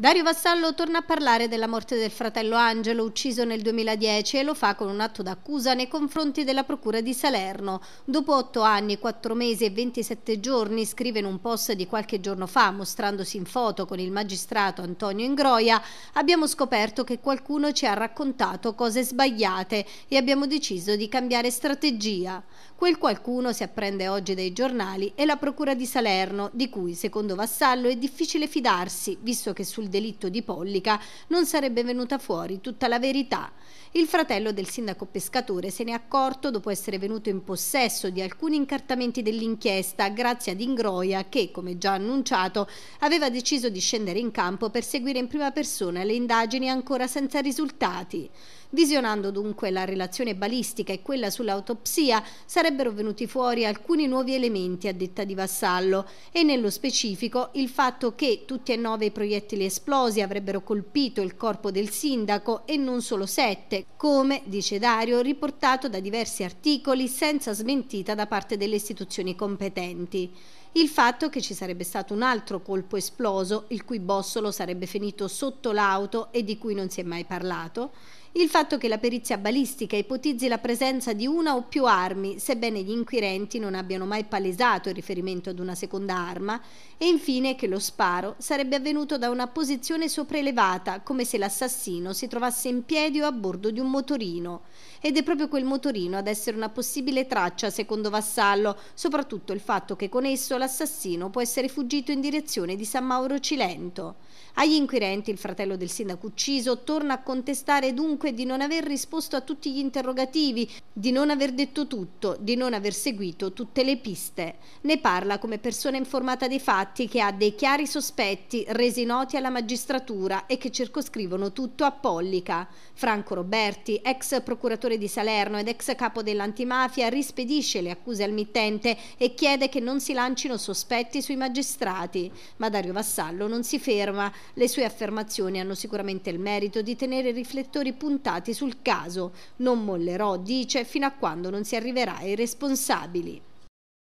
Dario Vassallo torna a parlare della morte del fratello Angelo, ucciso nel 2010, e lo fa con un atto d'accusa nei confronti della Procura di Salerno. Dopo otto anni, quattro mesi e 27 giorni, scrive in un post di qualche giorno fa, mostrandosi in foto con il magistrato Antonio Ingroia, abbiamo scoperto che qualcuno ci ha raccontato cose sbagliate e abbiamo deciso di cambiare strategia. Quel qualcuno si apprende oggi dai giornali è la Procura di Salerno, di cui, secondo Vassallo, è difficile fidarsi, visto che sul sul delitto di Pollica non sarebbe venuta fuori tutta la verità. Il fratello del sindaco pescatore se ne è accorto dopo essere venuto in possesso di alcuni incartamenti dell'inchiesta grazie ad Ingroia che, come già annunciato, aveva deciso di scendere in campo per seguire in prima persona le indagini ancora senza risultati. Visionando dunque la relazione balistica e quella sull'autopsia, sarebbero venuti fuori alcuni nuovi elementi a detta di Vassallo e nello specifico il fatto che tutti e nove i proiettili esplosi avrebbero colpito il corpo del sindaco e non solo sette, come, dice Dario, riportato da diversi articoli senza smentita da parte delle istituzioni competenti il fatto che ci sarebbe stato un altro colpo esploso, il cui bossolo sarebbe finito sotto l'auto e di cui non si è mai parlato, il fatto fatto che la perizia balistica ipotizzi la presenza di una o più armi, sebbene gli inquirenti non abbiano mai palesato il riferimento ad una seconda arma, e infine che lo sparo sarebbe avvenuto da una posizione sopraelevata, come se l'assassino si trovasse in piedi o a bordo di un motorino. Ed è proprio quel motorino ad essere una possibile traccia, secondo Vassallo, soprattutto il fatto che con esso l'assassino può essere fuggito in direzione di San Mauro Cilento. Agli inquirenti il fratello del sindaco ucciso torna a contestare dunque di non aver risposto a tutti gli interrogativi, di non aver detto tutto, di non aver seguito tutte le piste. Ne parla come persona informata dei fatti che ha dei chiari sospetti resi noti alla magistratura e che circoscrivono tutto a Pollica. Franco Roberti, ex procuratore di Salerno ed ex capo dell'antimafia, rispedisce le accuse al mittente e chiede che non si lancino sospetti sui magistrati. Ma Dario Vassallo non si ferma. Le sue affermazioni hanno sicuramente il merito di tenere i riflettori puntati concentrati sul caso. Non mollerò, dice, fino a quando non si arriverà ai responsabili.